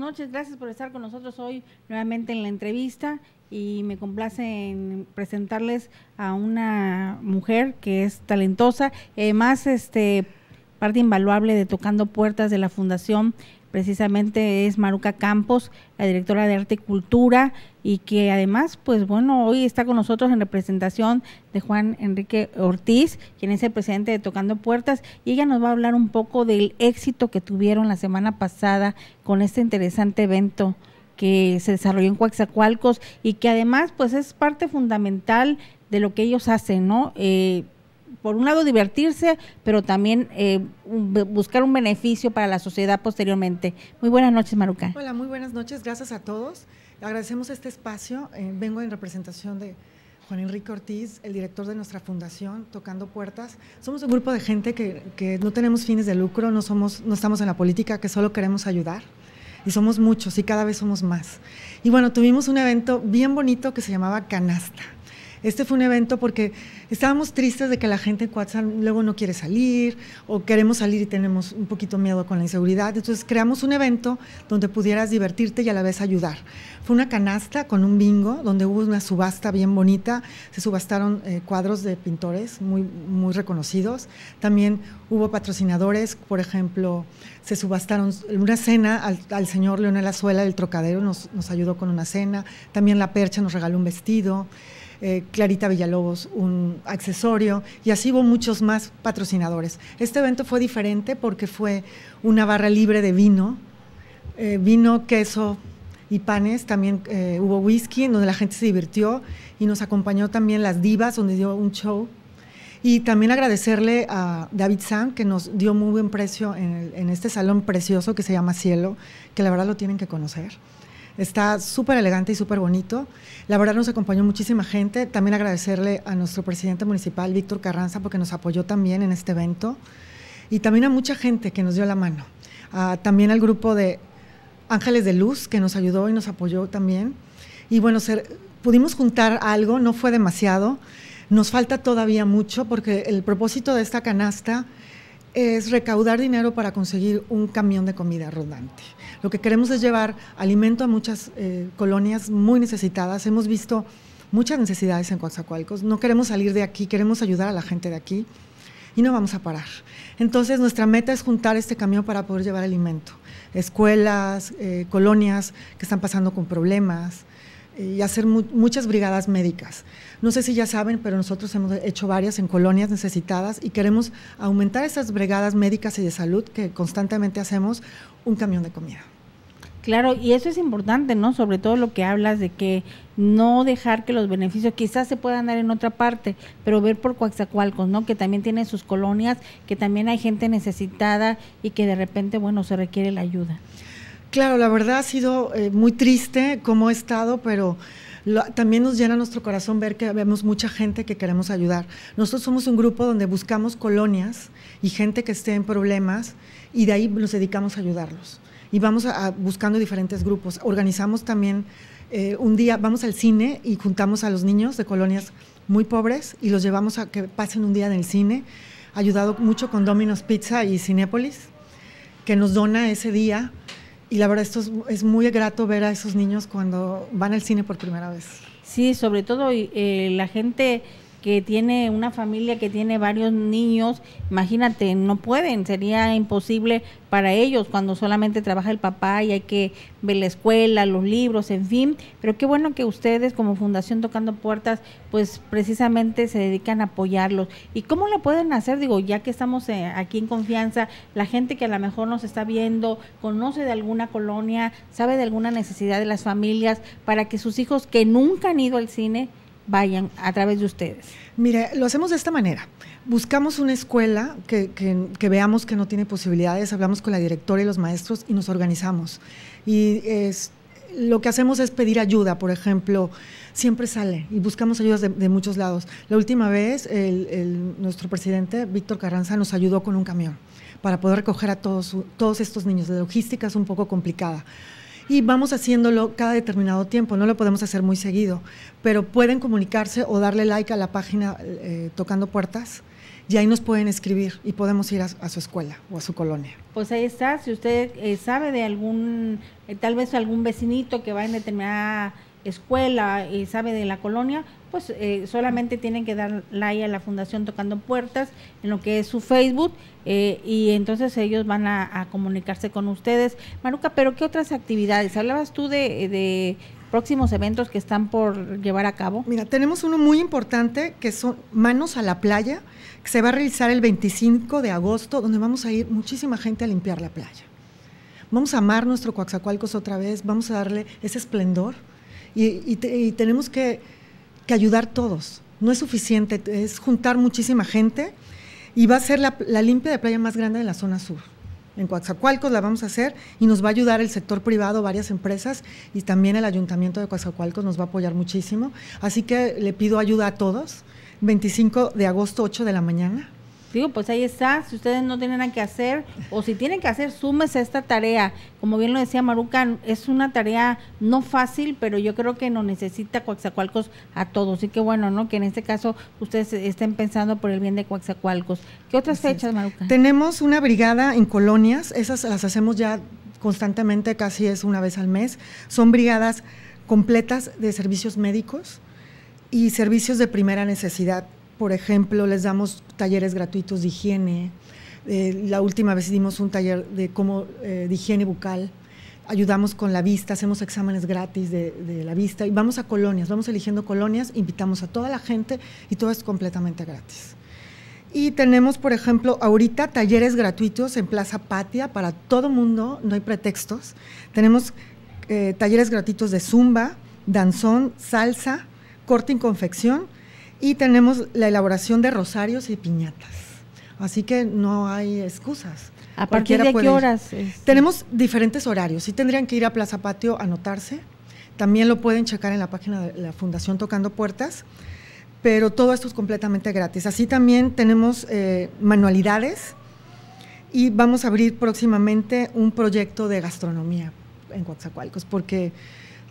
noches, gracias por estar con nosotros hoy nuevamente en la entrevista y me complace en presentarles a una mujer que es talentosa, además eh, este parte invaluable de Tocando Puertas de la Fundación precisamente es Maruca Campos, la directora de Arte y Cultura, y que además, pues bueno, hoy está con nosotros en representación de Juan Enrique Ortiz, quien es el presidente de Tocando Puertas, y ella nos va a hablar un poco del éxito que tuvieron la semana pasada con este interesante evento que se desarrolló en Coaxacualcos y que además pues es parte fundamental de lo que ellos hacen, ¿no? Eh, por un lado divertirse, pero también eh, buscar un beneficio para la sociedad posteriormente. Muy buenas noches, Maruca. Hola, muy buenas noches, gracias a todos. Agradecemos este espacio. Eh, vengo en representación de Juan Enrique Ortiz, el director de nuestra fundación, Tocando Puertas. Somos un grupo de gente que, que no tenemos fines de lucro, no, somos, no estamos en la política, que solo queremos ayudar y somos muchos y cada vez somos más. Y bueno, tuvimos un evento bien bonito que se llamaba Canasta. Este fue un evento porque estábamos tristes de que la gente en WhatsApp luego no quiere salir o queremos salir y tenemos un poquito miedo con la inseguridad. Entonces creamos un evento donde pudieras divertirte y a la vez ayudar. Fue una canasta con un bingo donde hubo una subasta bien bonita. Se subastaron eh, cuadros de pintores muy, muy reconocidos. También hubo patrocinadores, por ejemplo, se subastaron una cena al, señor Leonel Azuela del Trocadero, nos ayudó con una cena. También La Percha nos regaló un vestido. Eh, Clarita Villalobos un accesorio y así hubo muchos más patrocinadores. Este evento fue diferente porque fue una barra libre de vino, eh, vino, queso y panes, también eh, hubo whisky, donde la gente se divirtió y nos acompañó también Las Divas, donde dio un show. Y también agradecerle a David Sam, que nos dio muy buen precio en este salón precioso que se llama Cielo, que la verdad lo tienen que conocer. Está súper elegante y súper bonito. La verdad nos acompañó muchísima gente. También agradecerle a nuestro presidente municipal, Víctor Carranza, porque nos apoyó también en este evento. Y también a mucha gente que nos dio la mano. Ah, también al grupo de Ángeles de Luz, que nos ayudó y nos apoyó también. Y bueno, ser, pudimos juntar algo, no fue demasiado. Nos falta todavía mucho porque el propósito de esta canasta es recaudar dinero para conseguir un camión de comida rodante. Lo que queremos es llevar alimento a muchas eh, colonias muy necesitadas. Hemos visto muchas necesidades en Coatzacoalcos. No queremos salir de aquí, queremos ayudar a la gente de aquí y no vamos a parar. Entonces nuestra meta es juntar este camión para poder llevar alimento. Escuelas, eh, colonias que están pasando con problemas, y hacer muchas brigadas médicas. No sé si ya saben, pero nosotros hemos hecho varias en colonias necesitadas y queremos aumentar esas brigadas médicas y de salud que constantemente hacemos un camión de comida. Claro, y eso es importante, ¿no? Sobre todo lo que hablas de que no dejar que los beneficios quizás se puedan dar en otra parte, pero ver por Coaxacualcos, ¿no? Que también tiene sus colonias, que también hay gente necesitada y que de repente, bueno, se requiere la ayuda. Claro, la verdad ha sido eh, muy triste cómo ha estado, pero también nos llena nuestro corazón ver que vemos mucha gente que queremos ayudar. Nosotros somos un grupo donde buscamos colonias y gente que esté en problemas y de ahí nos dedicamos a ayudarlos. Y vamos buscando diferentes grupos. Organizamos también eh, un día, vamos al cine y juntamos a los niños de colonias muy pobres y los llevamos a que pasen un día en el cine, ayudado mucho con Domino's Pizza y Cinepolis, que nos dona ese día y la verdad, esto es, muy grato ver a esos niños cuando van al cine por primera vez. Sí, sobre todo eh, la gente que tiene una familia que tiene varios niños, imagínate, no pueden, sería imposible para ellos cuando solamente trabaja el papá y hay que ver la escuela, los libros, en fin. Pero qué bueno que ustedes como Fundación Tocando Puertas, pues precisamente se dedican a apoyarlos. ¿Y cómo lo pueden hacer? Digo, ya que estamos eh, aquí en confianza, la gente que a lo mejor nos está viendo, conoce de alguna colonia, sabe de alguna necesidad de las familias, para que sus hijos que nunca han ido al cine, vayan a través de ustedes? Mire, lo hacemos de esta manera. Buscamos una escuela que, que, veamos que no tiene posibilidades, hablamos con la directora y los maestros y nos organizamos. Y es, lo que hacemos es pedir ayuda, por ejemplo, siempre sale y buscamos ayudas de, muchos lados. La última vez, el, nuestro presidente, Víctor Carranza, nos ayudó con un camión para poder recoger a todos, todos estos niños. de logística es un poco complicada y vamos haciéndolo cada determinado tiempo, no lo podemos hacer muy seguido, pero pueden comunicarse o darle like a la página eh, Tocando Puertas y ahí nos pueden escribir y podemos ir a, su escuela o a su colonia. Pues ahí está, si usted eh, sabe de algún, eh, tal vez algún vecinito que va en determinada escuela y sabe de la colonia, pues eh, solamente tienen que dar like a la Fundación Tocando Puertas en lo que es su Facebook eh, y entonces ellos van a, comunicarse con ustedes. Maruca, pero ¿qué otras actividades? Hablabas tú de, próximos eventos que están por llevar a cabo? Mira, tenemos uno muy importante que son Manos a la Playa, que se va a realizar el 25 de agosto, donde vamos a ir muchísima gente a limpiar la playa. Vamos a amar nuestro Coaxacualcos otra vez, vamos a darle ese esplendor y, tenemos que, ayudar todos. No es suficiente, es juntar muchísima gente y va a ser la, la limpia de playa más grande de la zona sur. En Coatzacoalcos la vamos a hacer y nos va a ayudar el sector privado, varias empresas y también el ayuntamiento de Coatzacoalcos nos va a apoyar muchísimo. Así que le pido ayuda a todos. 25 de agosto, 8 de la mañana. Digo, pues ahí está, si ustedes no tienen nada que hacer o si tienen que hacer, súmese a esta tarea. Como bien lo decía Maruca, es una tarea no fácil, pero yo creo que nos necesita Coaxacualcos a todos. Así que bueno, ¿no? Que en este caso ustedes estén pensando por el bien de Coaxacualcos. ¿Qué otras fechas, Maruca? Tenemos una brigada en colonias, esas las hacemos ya constantemente, casi es una vez al mes. Son brigadas completas de servicios médicos y servicios de primera necesidad por ejemplo, les damos talleres gratuitos de higiene. Eh, la última vez dimos un taller de, cómo, eh, higiene bucal. Ayudamos con la vista, hacemos exámenes gratis de, la vista y vamos a colonias, vamos eligiendo colonias, invitamos a toda la gente y todo es completamente gratis. Y tenemos, por ejemplo, ahorita talleres gratuitos en Plaza Patia para todo mundo, no hay pretextos. Tenemos eh, talleres gratuitos de zumba, danzón, salsa, corte y confección y tenemos la elaboración de rosarios y piñatas. Así que no hay excusas. ¿A partir de qué horas? Este. Tenemos diferentes horarios. si tendrían que ir a Plaza Patio a anotarse. También lo pueden checar en la página de la Fundación Tocando Puertas. Pero todo esto es completamente gratis. Así también tenemos eh, manualidades y vamos a abrir próximamente un proyecto de gastronomía en Coatzacoalcos, porque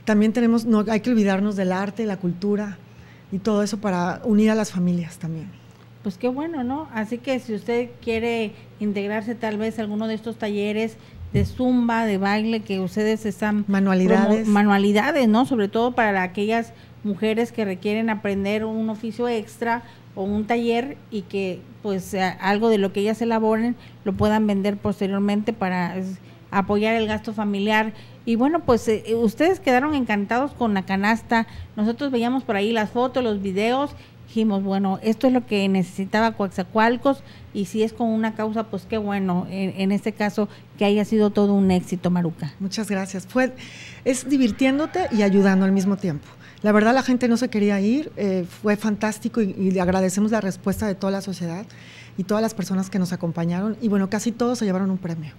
también tenemos, no hay que olvidarnos del arte, la cultura y todo eso para unir a las familias también. Pues qué bueno, ¿no? Así que si usted quiere integrarse tal vez a alguno de estos talleres de zumba, de baile que ustedes están manualidades, manualidades, ¿no? Sobre todo para aquellas mujeres que requieren aprender un oficio extra o un taller y que pues algo de lo que ellas elaboren lo puedan vender posteriormente para pues, apoyar el gasto familiar. Y bueno, pues eh, eh, ustedes quedaron encantados con la canasta. Nosotros veíamos por ahí las fotos, los videos. Dijimos, bueno, esto es lo que necesitaba Coaxacualcos y si es con una causa, pues qué bueno, en, este caso, que haya sido todo un éxito, Maruca. Muchas gracias. Fue, es divirtiéndote y ayudando al mismo tiempo. La verdad la gente no se quería ir, eh, fue fantástico y, le agradecemos la respuesta de toda la sociedad y todas las personas que nos acompañaron y bueno, casi todos se llevaron un premio.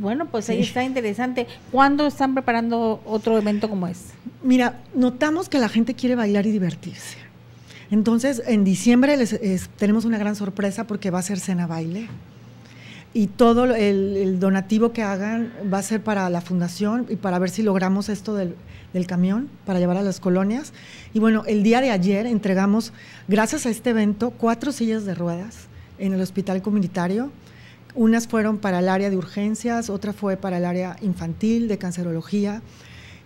Bueno, pues ahí está interesante. ¿Cuándo están preparando otro evento como es Mira, notamos que la gente quiere bailar y divertirse. Entonces, en diciembre tenemos una gran sorpresa porque va a ser cena baile. Y todo el, donativo que hagan va a ser para la fundación y para ver si logramos esto del, del camión para llevar a las colonias. Y bueno, el día de ayer entregamos, gracias a este evento, cuatro sillas de ruedas en el hospital comunitario unas fueron para el área de urgencias, otra fue para el área infantil de cancerología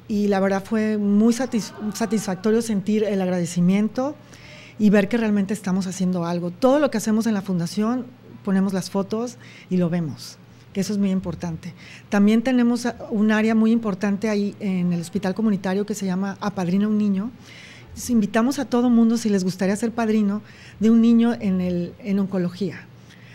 y la verdad fue muy satisfactorio sentir el agradecimiento y ver que realmente estamos haciendo algo. Todo lo que hacemos en la fundación, ponemos las fotos y lo vemos, que eso es muy importante. También tenemos un área muy importante ahí en el hospital comunitario que se llama Apadrina un niño. invitamos a todo mundo, si les gustaría ser padrino, de un niño en oncología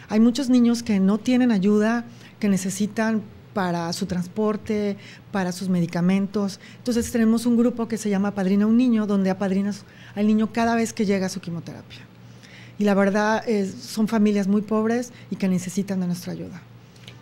hay muchos niños que no tienen ayuda, que necesitan para su transporte, para sus medicamentos. Entonces tenemos un grupo que se llama Padrina un Niño, donde apadrinas al niño cada vez que llega a su quimioterapia. Y la verdad es, son familias muy pobres y que necesitan de nuestra ayuda.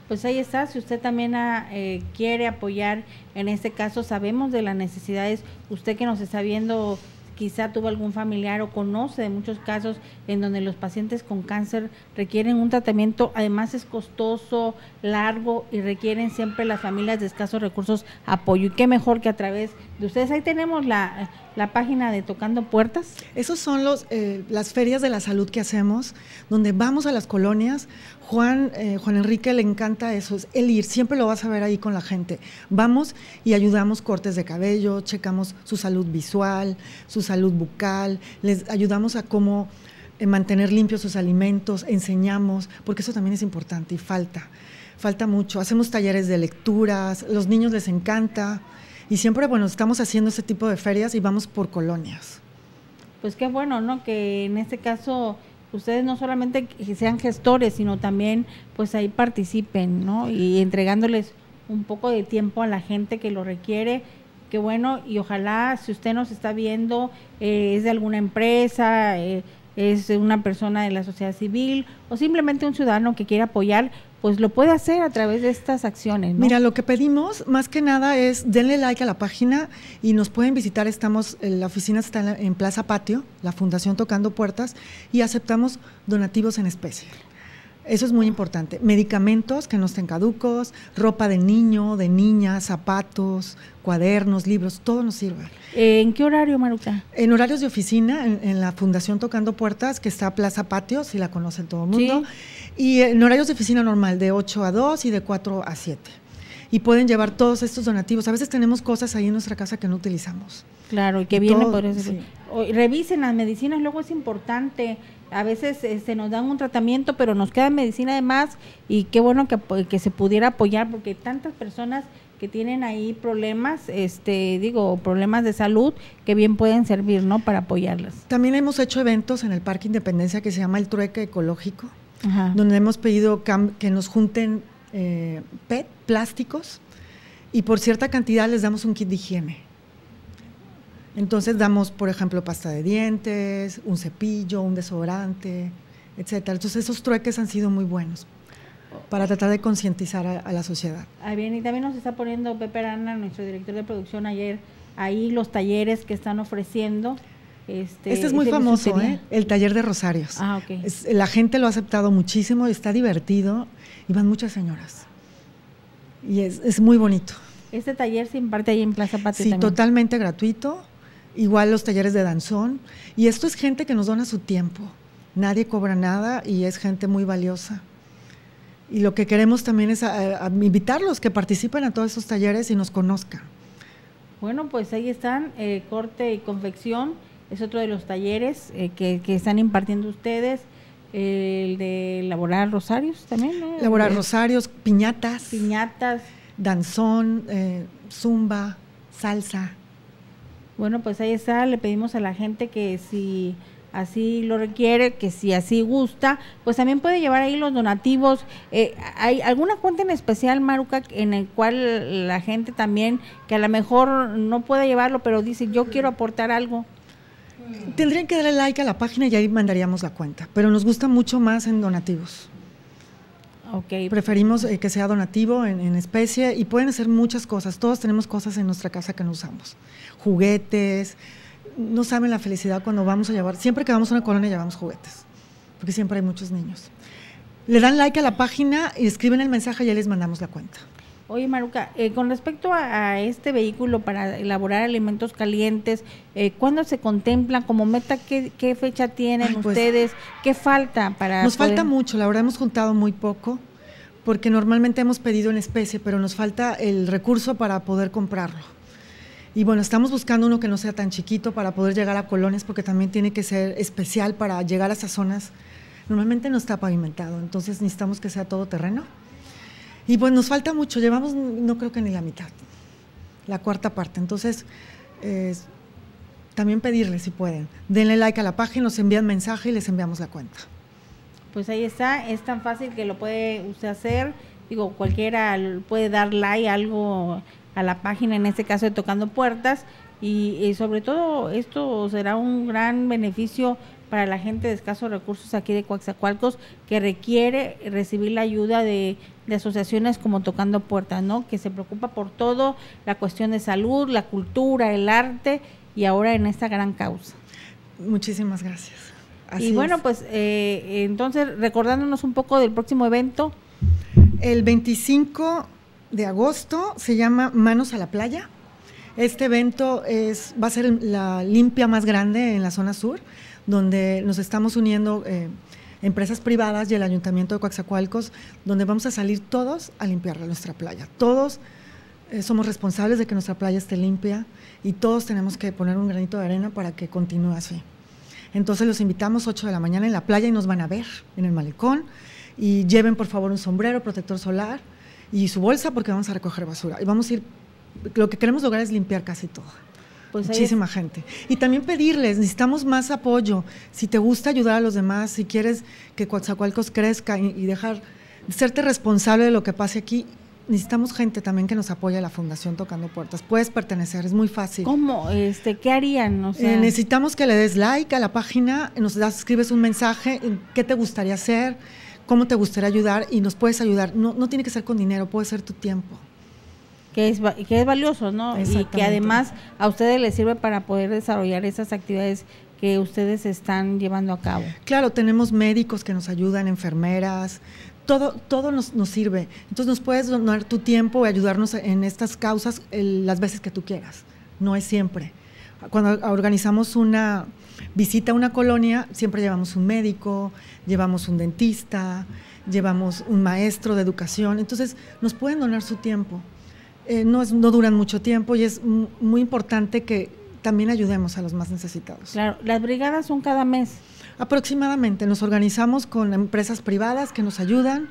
Pues ahí está, si usted también ah, eh, quiere apoyar, en este caso sabemos de las necesidades, usted que nos está viendo quizá tuvo algún familiar o conoce de muchos casos en donde los pacientes con cáncer requieren un tratamiento, además es costoso, largo y requieren siempre las familias de escasos recursos apoyo. Y qué mejor que a través de ustedes. Ahí tenemos la la página de Tocando Puertas. Esos son los, eh, las ferias de la salud que hacemos, donde vamos a las colonias. Juan, eh, Juan Enrique le encanta eso, el ir, siempre lo vas a ver ahí con la gente. Vamos y ayudamos cortes de cabello, checamos su salud visual, su salud bucal, les ayudamos a cómo eh, mantener limpios sus alimentos, enseñamos, porque eso también es importante y falta, falta mucho. Hacemos talleres de lecturas, los niños les encanta. Y siempre, bueno, estamos haciendo este tipo de ferias y vamos por colonias. Pues qué bueno, ¿no? Que en este caso ustedes no solamente sean gestores, sino también pues ahí participen, ¿no? Y entregándoles un poco de tiempo a la gente que lo requiere. Qué bueno, y ojalá si usted nos está viendo, eh, es de alguna empresa, eh, es una persona de la sociedad civil o simplemente un ciudadano que quiere apoyar, pues lo puede hacer a través de estas acciones. Mira, lo que pedimos más que nada es denle like a la página y nos pueden visitar. Estamos, eh, la oficina está en Plaza Patio, la Fundación Tocando Puertas, y aceptamos donativos en especie. Eso es muy importante. Medicamentos que no estén caducos, ropa de niño, de niña, zapatos, cuadernos, libros, todo nos sirve. ¿En qué horario, Maruca? En horarios de oficina, en, la Fundación Tocando Puertas, que está Plaza Patios, si la conocen todo el mundo. Y en horarios de oficina normal, de 8 a 2 y de 4 a 7 y pueden llevar todos estos donativos. A veces tenemos cosas ahí en nuestra casa que no utilizamos. Claro, y que vienen por eso. Revisen las medicinas, luego es importante. A veces eh, se nos dan un tratamiento, pero nos queda medicina además y qué bueno que, se pudiera apoyar porque hay tantas personas que tienen ahí problemas, este, digo, problemas de salud que bien pueden servir, ¿no? Para apoyarlas. También hemos hecho eventos en el Parque Independencia que se llama el trueque ecológico, donde hemos pedido que nos junten eh, PET, plásticos, y por cierta cantidad les damos un kit de higiene. Entonces damos, por ejemplo, pasta de dientes, un cepillo, un desodorante, etc. Entonces esos trueques han sido muy buenos para tratar de concientizar a, la sociedad. Ah, bien, y también nos está poniendo Pepe Arana, nuestro director de producción, ayer, ahí los talleres que están ofreciendo. Este, este, es muy famoso, ¿eh? el taller de rosarios. Ah, la gente lo ha aceptado muchísimo, está divertido y van muchas señoras. Y es, muy bonito. Este taller se imparte ahí en Plaza Patria. Sí, totalmente gratuito. Igual los talleres de danzón. Y esto es gente que nos dona su tiempo. Nadie cobra nada y es gente muy valiosa. Y lo que queremos también es invitarlos que participen a todos esos talleres y nos conozcan. Bueno, pues ahí están, eh, corte y confección es otro de los talleres eh, que, están impartiendo ustedes. El de elaborar rosarios también, rosarios, piñatas. Piñatas. Danzón, eh, zumba, salsa. Bueno, pues ahí está. Le pedimos a la gente que si así lo requiere, que si así gusta, pues también puede llevar ahí los donativos. Eh, ¿Hay alguna cuenta en especial, Maruca, en el cual la gente también, que a lo mejor no pueda llevarlo, pero dice, yo quiero aportar algo? Tendrían que darle like a la página y ahí mandaríamos la cuenta, pero nos gusta mucho más en donativos. Okay. Preferimos eh, que sea donativo en, especie y pueden hacer muchas cosas. Todos tenemos cosas en nuestra casa que no usamos. Juguetes. No saben la felicidad cuando vamos a llevar. Siempre que vamos a una colonia llevamos juguetes, porque siempre hay muchos niños. Le dan like a la página y escriben el mensaje y ahí les mandamos la cuenta. Oye, Maruca, eh, con respecto a, este vehículo para elaborar alimentos calientes, eh, ¿cuándo se contempla? como meta? ¿Qué, fecha tienen pues, ustedes? ¿Qué falta para.? Nos falta mucho, la verdad hemos juntado muy poco, porque normalmente hemos pedido en especie, pero nos falta el recurso para poder comprarlo. Y bueno, estamos buscando uno que no sea tan chiquito para poder llegar a Colones, porque también tiene que ser especial para llegar a esas zonas. Normalmente no está pavimentado, entonces necesitamos que sea todo terreno y pues nos falta mucho, llevamos no creo que ni la mitad, la cuarta parte. Entonces, también pedirles si pueden. Denle like a la página, nos envían mensaje y les enviamos la cuenta. Pues ahí está, es tan fácil que lo puede usted hacer. Digo, cualquiera puede dar like algo a la página, en este caso de Tocando Puertas. Y, y sobre todo esto será un gran beneficio para la gente de escasos recursos aquí de Coaxacualcos que requiere recibir la ayuda de de asociaciones como Tocando Puertas, ¿no? Que se preocupa por todo, la cuestión de salud, la cultura, el arte y ahora en esta gran causa. Muchísimas gracias. y bueno, pues eh, entonces recordándonos un poco del próximo evento. El 25 de agosto se llama Manos a la Playa. Este evento es, va a ser la limpia más grande en la zona sur, donde nos estamos uniendo eh, empresas privadas y el Ayuntamiento de Coaxacualcos, donde vamos a salir todos a limpiar nuestra playa. Todos eh, somos responsables de que nuestra playa esté limpia y todos tenemos que poner un granito de arena para que continúe así. Entonces los invitamos 8 de la mañana en la playa y nos van a ver en el malecón y lleven por favor un sombrero, protector solar y su bolsa porque vamos a recoger basura. Y vamos a ir, lo que queremos lograr es limpiar casi todo. Pues, Muchísima gente. Y también pedirles, necesitamos más apoyo. Si te gusta ayudar a los demás, si quieres que Coatzacoalcos crezca y, dejar, serte responsable de lo que pase aquí, necesitamos gente también que nos apoye a la fundación tocando puertas. Puedes pertenecer, es muy fácil. ¿Cómo? Este, ¿qué harían? Eh, necesitamos que le des like a la página, nos das, escribes un mensaje, eh, qué te gustaría hacer, cómo te gustaría ayudar y nos puedes ayudar. No, no tiene que ser con dinero, puede ser tu tiempo que es, que es valioso, ¿no? Y que además a ustedes les sirve para poder desarrollar esas actividades que ustedes están llevando a cabo. Claro, tenemos médicos que nos ayudan, enfermeras, todo, todo nos, nos, sirve. Entonces nos puedes donar tu tiempo y ayudarnos en estas causas las veces que tú quieras. No es siempre. Cuando organizamos una visita a una colonia, siempre llevamos un médico, llevamos un dentista, llevamos un maestro de educación. Entonces nos pueden donar su tiempo. Eh, no, no duran mucho tiempo y es muy importante que también ayudemos a los más necesitados. Claro, las brigadas son cada mes. Aproximadamente, nos organizamos con empresas privadas que nos ayudan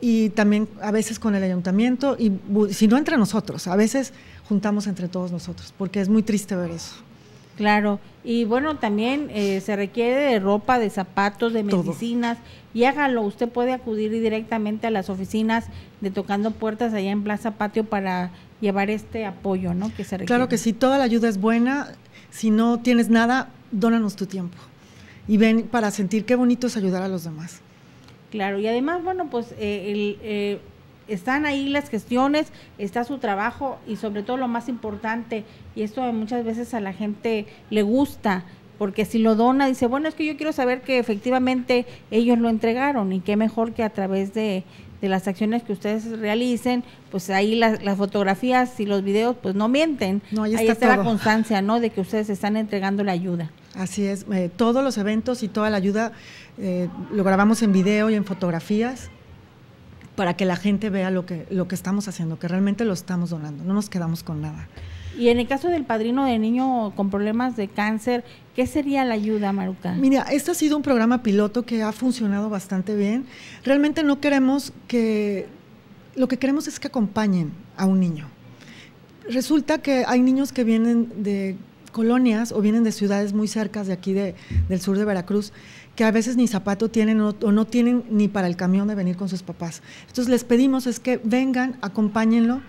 y también a veces con el ayuntamiento y si no entre nosotros, a veces juntamos entre todos nosotros, porque es muy triste ver eso. Claro, y bueno, también eh, se requiere de ropa, de zapatos, de medicinas, y hágalo, usted puede acudir directamente a las oficinas de Tocando Puertas allá en Plaza Patio para llevar este apoyo, ¿no? Que se Claro que sí, toda la ayuda es buena, si no tienes nada, dónanos tu tiempo, y ven para sentir qué bonito es ayudar a los demás. Claro, y además, bueno, pues eh, el... Eh, están ahí las gestiones, está su trabajo y sobre todo lo más importante, y esto muchas veces a la gente le gusta, porque si lo dona, dice, bueno, es que yo quiero saber que efectivamente ellos lo entregaron y qué mejor que a través de, de las acciones que ustedes realicen, pues ahí las, fotografías y los videos pues no mienten. ahí está, la constancia, ¿no? De que ustedes están entregando la ayuda. Así es, eh, todos los eventos y toda la ayuda eh, lo grabamos en video y en fotografías para que la gente vea lo que, lo que estamos haciendo, que realmente lo estamos donando, no nos quedamos con nada. Y en el caso del padrino de niño con problemas de cáncer, ¿qué sería la ayuda, Maruca? Mira, este ha sido un programa piloto que ha funcionado bastante bien. Realmente no queremos que, lo que queremos es que acompañen a un niño. Resulta que hay niños que vienen de colonias o vienen de ciudades muy cercas de aquí de, del sur de Veracruz que a veces ni zapato tienen o, no tienen ni para el camión de venir con sus papás. Entonces les pedimos es que vengan, acompáñenlo.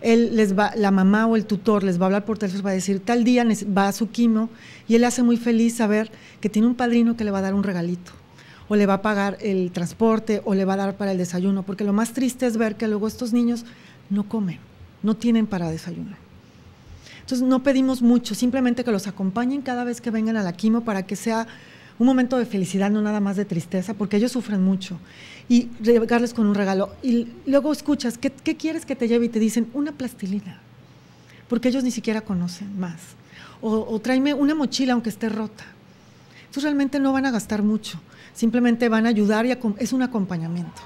Él les va, la mamá o el tutor les va a hablar por teléfono, va a decir, tal día va a su quimo y él le hace muy feliz saber que tiene un padrino que le va a dar un regalito o le va a pagar el transporte o le va a dar para el desayuno, porque lo más triste es ver que luego estos niños no comen, no tienen para desayunar. Entonces no pedimos mucho, simplemente que los acompañen cada vez que vengan a la quimo para que sea un momento de felicidad, no nada más de tristeza, porque ellos sufren mucho. Y llegarles con un regalo. Y luego escuchas, ¿qué, quieres que te lleve? Y te dicen, una plastilina, porque ellos ni siquiera conocen más. O, tráeme una mochila aunque esté rota. Entonces realmente no van a gastar mucho, simplemente van a ayudar y es un acompañamiento.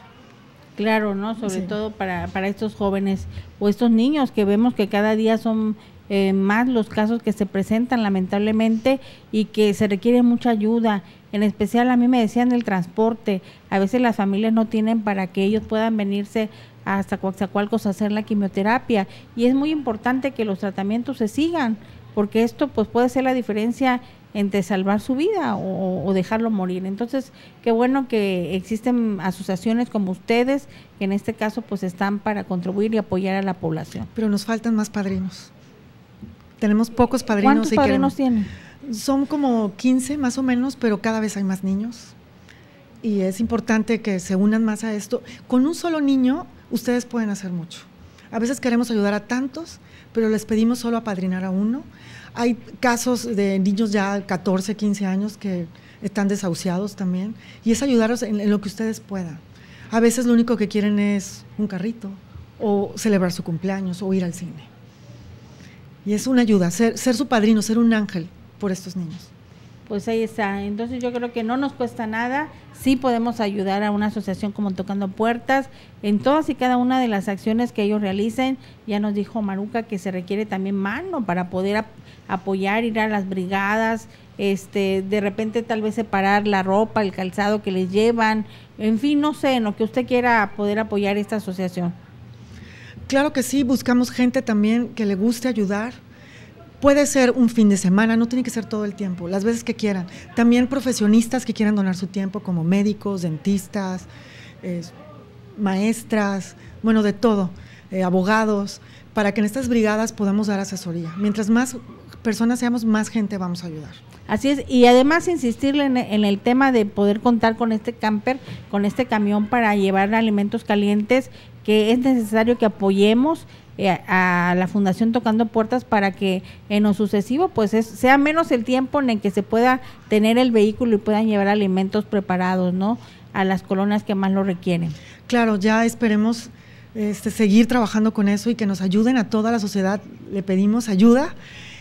Claro, ¿no? Sobre todo para, para estos jóvenes o estos niños que vemos que cada día son eh, más los casos que se presentan lamentablemente y que se requiere mucha ayuda. En especial a mí me decían el transporte. A veces las familias no tienen para que ellos puedan venirse hasta Coaxacualcos a hacer la quimioterapia. Y es muy importante que los tratamientos se sigan, porque esto pues puede ser la diferencia entre salvar su vida o, o, dejarlo morir. Entonces, qué bueno que existen asociaciones como ustedes, que en este caso pues están para contribuir y apoyar a la población. Pero nos faltan más padrinos tenemos pocos padrinos. ¿Cuántos padrinos tienen? Son como 15 más o menos, pero cada vez hay más niños. Y es importante que se unan más a esto. Con un solo niño, ustedes pueden hacer mucho. A veces queremos ayudar a tantos, pero les pedimos solo apadrinar a uno. Hay casos de niños ya 14, 15 años que están desahuciados también. Y es ayudaros en lo que ustedes puedan. A veces lo único que quieren es un carrito o celebrar su cumpleaños o ir al cine. Y es una ayuda, ser, ser su padrino, ser un ángel por estos niños. Pues ahí está. Entonces yo creo que no nos cuesta nada. Sí podemos ayudar a una asociación como Tocando Puertas en todas y cada una de las acciones que ellos realicen. Ya nos dijo Maruca que se requiere también mano para poder apoyar, ir a las brigadas, este, de repente tal vez separar la ropa, el calzado que les llevan, en fin, no sé, en lo que usted quiera poder apoyar esta asociación. Claro que sí, buscamos gente también que le guste ayudar. Puede ser un fin de semana, no tiene que ser todo el tiempo, las veces que quieran. También profesionistas que quieran donar su tiempo, como médicos, dentistas, maestras, bueno, de todo, eh, abogados, para que en estas brigadas podamos dar asesoría. Mientras más personas seamos, más gente vamos a ayudar. Así es, y además insistirle en, el tema de poder contar con este camper, con este camión para llevar alimentos calientes que es necesario que apoyemos eh, a la Fundación Tocando Puertas para que en lo sucesivo pues sea menos el tiempo en el que se pueda tener el vehículo y puedan llevar alimentos preparados, A las colonias que más lo requieren. Claro, ya esperemos este, seguir trabajando con eso y que nos ayuden a toda la sociedad. Le pedimos ayuda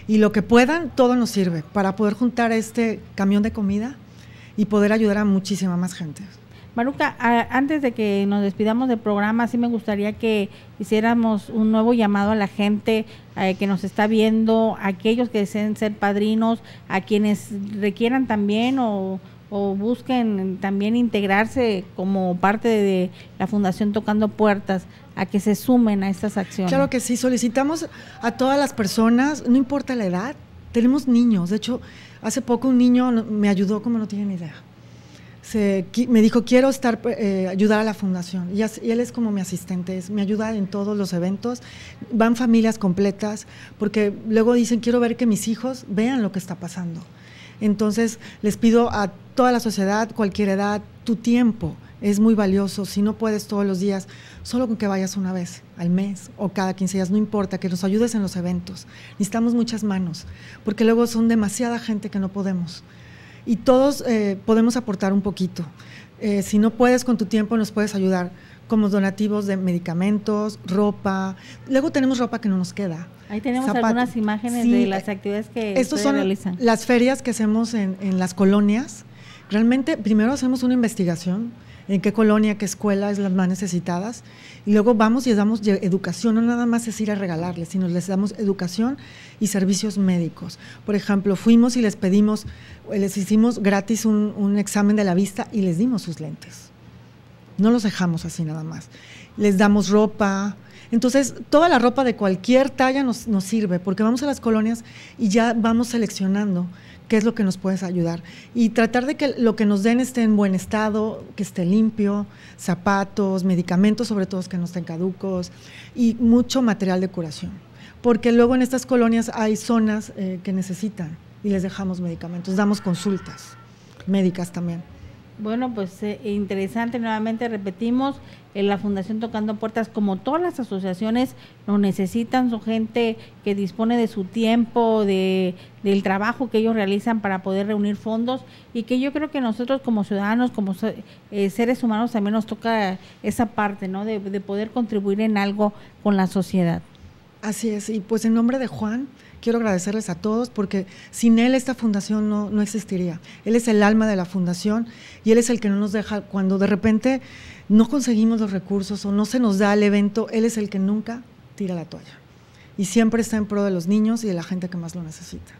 y lo que puedan, todo nos sirve para poder juntar este camión de comida y poder ayudar a muchísima más gente. Maruca, antes de que nos despidamos del programa, sí me gustaría que hiciéramos un nuevo llamado a la gente eh, que nos está viendo, a aquellos que deseen ser padrinos, a quienes requieran también o, busquen también integrarse como parte de la Fundación Tocando Puertas a que se sumen a estas acciones. Claro que sí, solicitamos a todas las personas, no importa la edad, tenemos niños, de hecho, hace poco un niño me ayudó como no tiene ni idea me dijo, quiero estar, eh, ayudar a la fundación. Y, él es como mi asistente, me ayuda en todos los eventos. Van familias completas, porque luego dicen, quiero ver que mis hijos vean lo que está pasando. Entonces, les pido a toda la sociedad, cualquier edad, tu tiempo es muy valioso. Si no puedes todos los días, solo con que vayas una vez al mes o cada 15 días, no importa, que nos ayudes en los eventos. Necesitamos muchas manos, porque luego son demasiada gente que no podemos y todos eh, podemos aportar un poquito. Eh, si no puedes con tu tiempo, nos puedes ayudar como donativos de medicamentos, ropa. Luego tenemos ropa que no nos queda. Ahí tenemos algunas imágenes de eh, las actividades que estos son Las ferias que hacemos en, en las colonias. Realmente, primero hacemos una investigación en qué colonia, qué escuela es las más necesitadas. Y luego vamos y les damos educación, no nada más es ir a regalarles, sino les damos educación y servicios médicos. Por ejemplo, fuimos y les pedimos, les hicimos gratis un, examen de la vista y les dimos sus lentes. No los dejamos así nada más. Les damos ropa, entonces, toda la ropa de cualquier talla nos, nos, sirve, porque vamos a las colonias y ya vamos seleccionando qué es lo que nos puedes ayudar. Y tratar de que lo que nos den esté en buen estado, que esté limpio, zapatos, medicamentos, sobre todo que no estén caducos, y mucho material de curación. Porque luego en estas colonias hay zonas eh, que necesitan y les dejamos medicamentos, damos consultas médicas también. Bueno, pues eh, interesante, nuevamente repetimos, en la Fundación Tocando Puertas, como todas las asociaciones, lo necesitan su gente que dispone de su tiempo, de, del trabajo que ellos realizan para poder reunir fondos y que yo creo que nosotros como ciudadanos, como eh, seres humanos, también nos toca esa parte, ¿no? de poder contribuir en algo con la sociedad. Así es, y pues en nombre de Juan, quiero agradecerles a todos porque sin él esta fundación no, no, existiría. Él es el alma de la fundación y él es el que no nos deja cuando de repente no conseguimos los recursos o no se nos da el evento, él es el que nunca tira la toalla y siempre está en pro de los niños y de la gente que más lo necesita.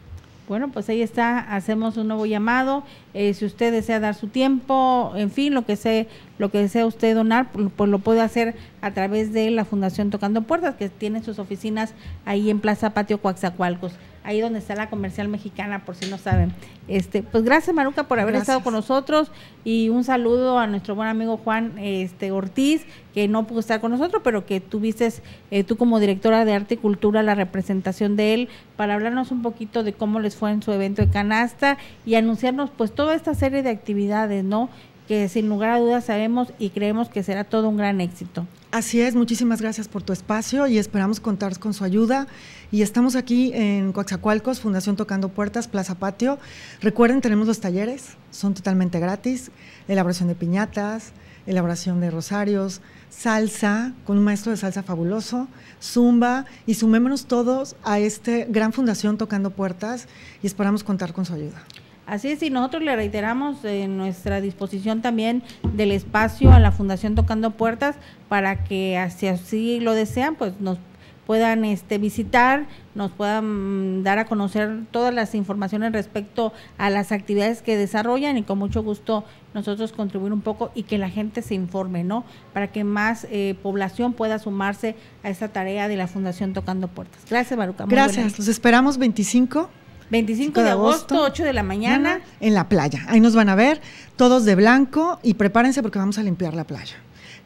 Bueno, pues ahí está, hacemos un nuevo llamado. Eh, si usted desea dar su tiempo, en fin, lo que sea, lo que desea usted donar, pues, pues lo puede hacer a través de la Fundación Tocando Puertas, que tiene sus oficinas ahí en Plaza Patio Coaxacualcos ahí donde está la comercial mexicana, por si no saben. Este, pues gracias Maruca por haber estado con nosotros y un saludo a nuestro buen amigo Juan este, Ortiz, que no pudo estar con nosotros, pero que tuviste eh, tú como directora de arte y cultura la representación de él para hablarnos un poquito de cómo les fue en su evento de canasta y anunciarnos pues toda esta serie de actividades, ¿no? que sin lugar a dudas sabemos y creemos que será todo un gran éxito. Así es, muchísimas gracias por tu espacio y esperamos contar con su ayuda. Y estamos aquí en Coaxacualcos, Fundación Tocando Puertas, Plaza Patio. Recuerden, tenemos los talleres, son totalmente gratis, elaboración de piñatas, elaboración de rosarios, salsa, con un maestro de salsa fabuloso, zumba, y sumémonos todos a esta gran fundación Tocando Puertas y esperamos contar con su ayuda. Así es, y nosotros le reiteramos eh, nuestra disposición también del espacio a la Fundación Tocando Puertas para que si así lo desean, pues nos puedan este, visitar, nos puedan mm, dar a conocer todas las informaciones respecto a las actividades que desarrollan y con mucho gusto nosotros contribuir un poco y que la gente se informe, ¿no? Para que más eh, población pueda sumarse a esta tarea de la Fundación Tocando Puertas. Gracias, Baruca. Gracias, los esperamos 25 25 de agosto, 8 de la mañana. En la playa. Ahí nos van a ver, todos de blanco, y prepárense porque vamos a limpiar la playa.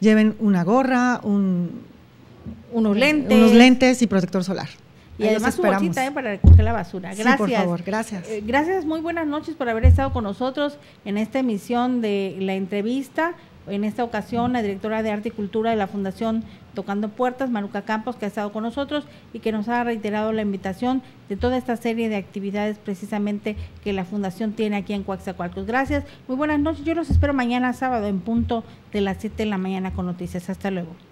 Lleven una gorra, unos eh, lentes. Unos lentes y protector solar. Y además su bolsita eh, para recoger la basura. Gracias. Sí, por favor, gracias. Eh, gracias, muy buenas noches por haber estado con nosotros en esta emisión de la entrevista. En esta ocasión, la directora de Arte y Cultura de la Fundación Tocando Puertas, Manuca Campos, que ha estado con nosotros y que nos ha reiterado la invitación de toda esta serie de actividades precisamente que la Fundación tiene aquí en Coaxacualcos. Gracias, muy buenas noches. Yo los espero mañana sábado en punto de las 7 de la mañana con noticias. Hasta luego.